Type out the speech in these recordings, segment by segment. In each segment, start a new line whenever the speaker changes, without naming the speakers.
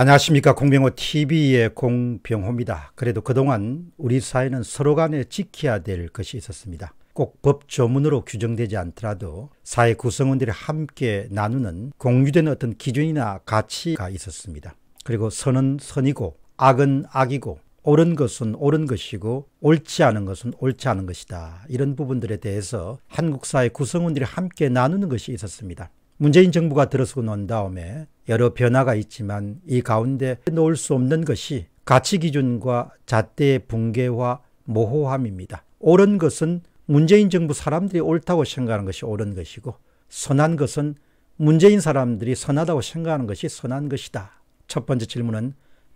안녕하십니까 공병호 TV의 공병호입니다. 그래도 그동안 우리 사회는 서로 간에 지켜야 될 것이 있었습니다. 꼭 법조문으로 규정되지 않더라도 사회 구성원들이 함께 나누는 공유된 어떤 기준이나 가치가 있었습니다. 그리고 선은 선이고 악은 악이고 옳은 것은 옳은 것이고 옳지 않은 것은 옳지 않은 것이다. 이런 부분들에 대해서 한국 사회 구성원들이 함께 나누는 것이 있었습니다. 문재인 정부가 들어서고 난 다음에 여러 변화가 있지만 이 가운데 놓을 수 없는 것이 가치 기준과 잣대의 붕괴와 모호함입니다. 옳은 것은 문재인 정부 사람들이 옳다고 생각하는 것이 옳은 것이고 선한 것은 문재인 사람들이 선하다고 생각하는 것이 선한 것이다. 첫 번째 질문은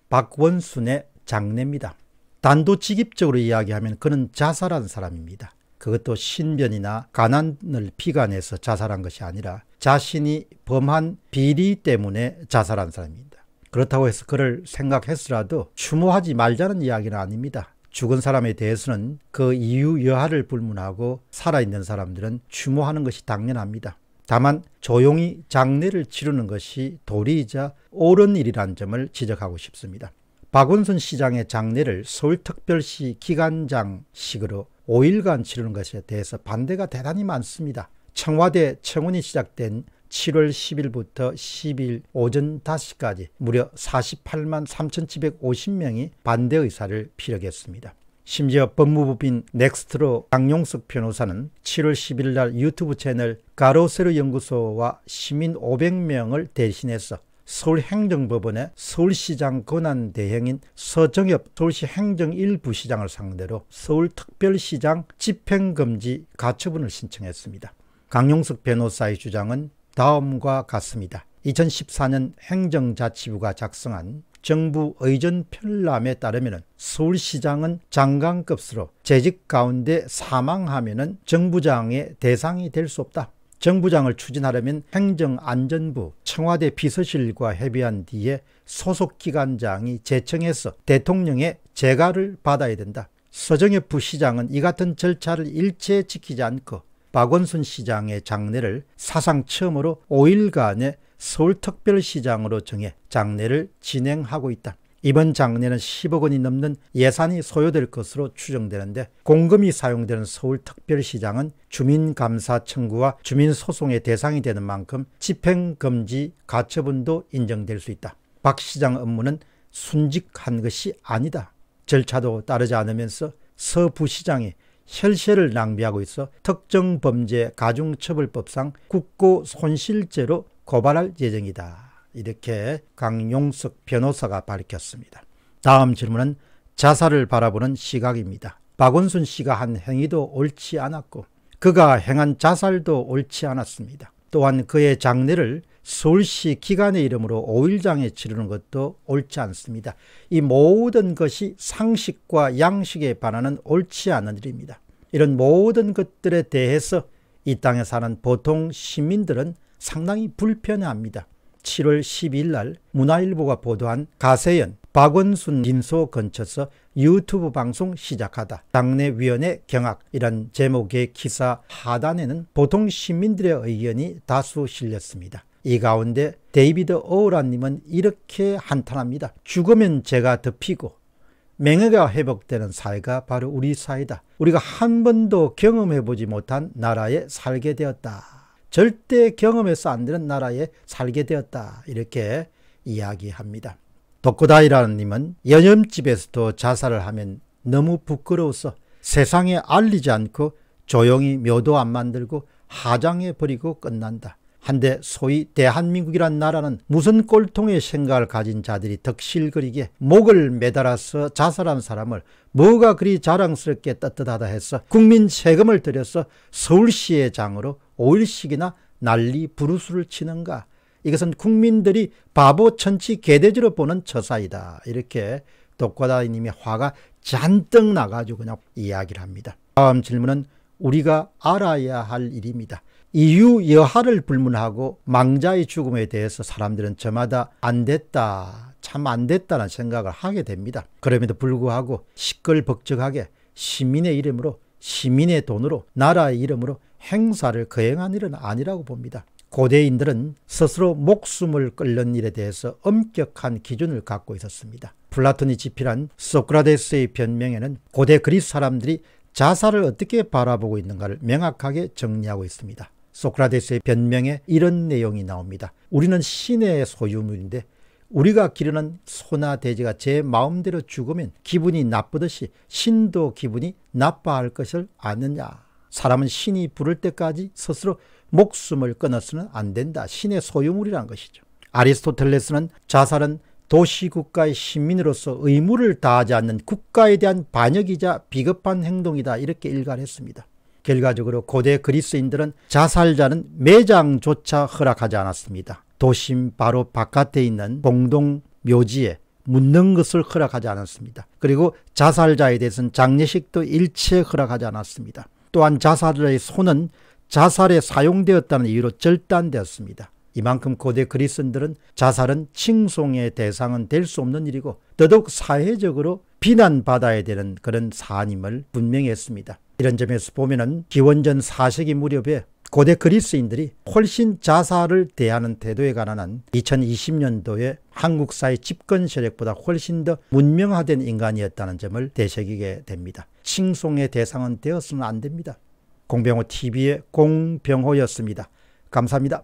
박원순의 장례입니다. 단도직입적으로 이야기하면 그는 자살한 사람입니다. 그것도 신변이나 가난을 피관해서 자살한 것이 아니라 자신이 범한 비리 때문에 자살한 사람입니다. 그렇다고 해서 그를 생각했으라도 추모하지 말자는 이야기는 아닙니다. 죽은 사람에 대해서는 그 이유 여하를 불문하고 살아있는 사람들은 추모하는 것이 당연합니다. 다만 조용히 장례를 치르는 것이 도리이자 옳은 일이라는 점을 지적하고 싶습니다. 박원순 시장의 장례를 서울특별시 기관장식으로 5일간 치르는 것에 대해서 반대가 대단히 많습니다. 청와대 청원이 시작된 7월 10일부터 10일 오전 5시까지 무려 48만 3,750명이 반대 의사를 피력했습니다. 심지어 법무부인 넥스트로 강용석 변호사는 7월 10일 날 유튜브 채널 가로세르 연구소와 시민 500명을 대신해서 서울행정법원의 서울시장 권한대행인 서정엽 서울시 행정 일부 시장을 상대로 서울특별시장 집행금지 가처분을 신청했습니다. 강용석 변호사의 주장은 다음과 같습니다. 2014년 행정자치부가 작성한 정부 의전 편람에 따르면 서울시장은 장관급수로 재직 가운데 사망하면 정부장의 대상이 될 수 없다. 정부장을 추진하려면 행정안전부 청와대 비서실과 협의한 뒤에 소속기관장이 제청해서 대통령의 재가를 받아야 된다. 서정엽 부시장은 이 같은 절차를 일체 지키지 않고 박원순 시장의 장례를 사상 처음으로 5일간의 서울특별시장으로 정해 장례를 진행하고 있다. 이번 장내는 10억 원이 넘는 예산이 소요될 것으로 추정되는데 공금이 사용되는 서울특별시장은 주민감사 청구와 주민소송의 대상이 되는 만큼 집행금지 가처분도 인정될 수 있다. 박 시장 업무는 순직한 것이 아니다. 절차도 따르지 않으면서 서 부시장이 혈세를 낭비하고 있어 특정 범죄 가중처벌법상 국고 손실죄로 고발할 예정이다. 이렇게 강용석 변호사가 밝혔습니다. 다음 질문은 자살을 바라보는 시각입니다. 박원순 씨가 한 행위도 옳지 않았고 그가 행한 자살도 옳지 않았습니다. 또한 그의 장례를 서울시 기관의 이름으로 5일장에 치르는 것도 옳지 않습니다. 이 모든 것이 상식과 양식에 반하는 옳지 않은 일입니다. 이런 모든 것들에 대해서 이 땅에 사는 보통 시민들은 상당히 불편해합니다. 7월 12일 날 문화일보가 보도한 가세연, 박원순 인소 근처서 유튜브 방송 시작하다. 당내 위원회 경악 이런 제목의 기사 하단에는 보통 시민들의 의견이 다수 실렸습니다. 이 가운데 데이비드 어우라님은 이렇게 한탄합니다. 죽으면 제가 덮이고 맹해가 회복되는 사회가 바로 우리 사회다. 우리가 한 번도 경험해보지 못한 나라에 살게 되었다. 절대 경험해서 안 되는 나라에 살게 되었다. 이렇게 이야기합니다. 독고다이라는 님은 여념집에서도 자살을 하면 너무 부끄러워서 세상에 알리지 않고 조용히 묘도 안 만들고 하장해 버리고 끝난다. 한데 소위 대한민국이란 나라는 무슨 꼴통의 생각을 가진 자들이 덕실거리게 목을 매달아서 자살한 사람을 뭐가 그리 자랑스럽게 떳떳하다 해서 국민 세금을 들여서 서울시의 장으로 5일씩이나 난리 부르스를 치는가? 이것은 국민들이 바보 천치 개돼지로 보는 처사이다. 이렇게 독과다님의 화가 잔뜩 나가지고 그냥 이야기를 합니다. 다음 질문은 우리가 알아야 할 일입니다. 이유 여하를 불문하고 망자의 죽음에 대해서 사람들은 저마다 안 됐다, 참 안 됐다는 생각을 하게 됩니다. 그럼에도 불구하고 시끌벅적하게 시민의 이름으로 시민의 돈으로 나라의 이름으로 행사를 거행한 일은 아니라고 봅니다. 고대인들은 스스로 목숨을 끌는 일에 대해서 엄격한 기준을 갖고 있었습니다. 플라톤이 집필한 소크라테스의 변명에는 고대 그리스 사람들이 자살을 어떻게 바라보고 있는가를 명확하게 정리하고 있습니다. 소크라테스의 변명에 이런 내용이 나옵니다. 우리는 신의 소유물인데 우리가 기르는 소나 돼지가 제 마음대로 죽으면 기분이 나쁘듯이 신도 기분이 나빠할 것을 아느냐 사람은 신이 부를 때까지 스스로 목숨을 끊어서는 안 된다. 신의 소유물이란 것이죠. 아리스토텔레스는 자살은 도시국가의 시민으로서 의무를 다하지 않는 국가에 대한 반역이자 비겁한 행동이다 이렇게 일관했습니다. 결과적으로 고대 그리스인들은 자살자는 매장조차 허락하지 않았습니다. 도심 바로 바깥에 있는 공동 묘지에 묻는 것을 허락하지 않았습니다. 그리고 자살자에 대해서는 장례식도 일체 허락하지 않았습니다. 또한 자살의 손은 자살에 사용되었다는 이유로 절단되었습니다. 이만큼 고대 그리스인들은 자살은 칭송의 대상은 될 수 없는 일이고 더더욱 사회적으로 비난받아야 되는 그런 사안임을 분명히 했습니다. 이런 점에서 보면 기원전 4세기 무렵에 고대 그리스인들이 훨씬 자살을 대하는 태도에 관한 2020년도에 한국 사회 집권 세력보다 훨씬 더 문명화된 인간이었다는 점을 되새기게 됩니다. 칭송의 대상은 되어서는 안 됩니다. 공병호 TV의 공병호였습니다. 감사합니다.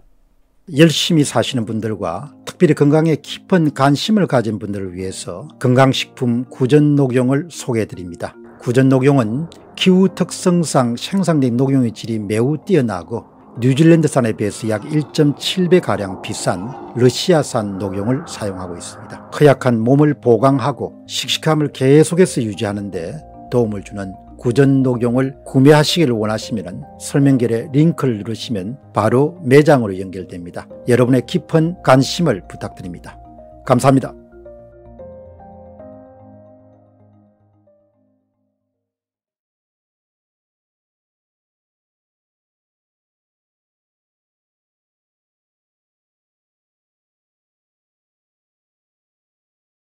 열심히 사시는 분들과 특별히 건강에 깊은 관심을 가진 분들을 위해서 건강식품 구전녹용을 소개해드립니다. 구전녹용은 기후 특성상 생산된 녹용의 질이 매우 뛰어나고 뉴질랜드산에 비해서 약 1.7배가량 비싼 러시아산 녹용을 사용하고 있습니다. 허약한 몸을 보강하고 씩씩함을 계속해서 유지하는데 도움을 주는 구전 녹용을 구매하시기를 원하시면 설명글에 링크를 누르시면 바로 매장으로 연결됩니다. 여러분의 깊은 관심을 부탁드립니다. 감사합니다.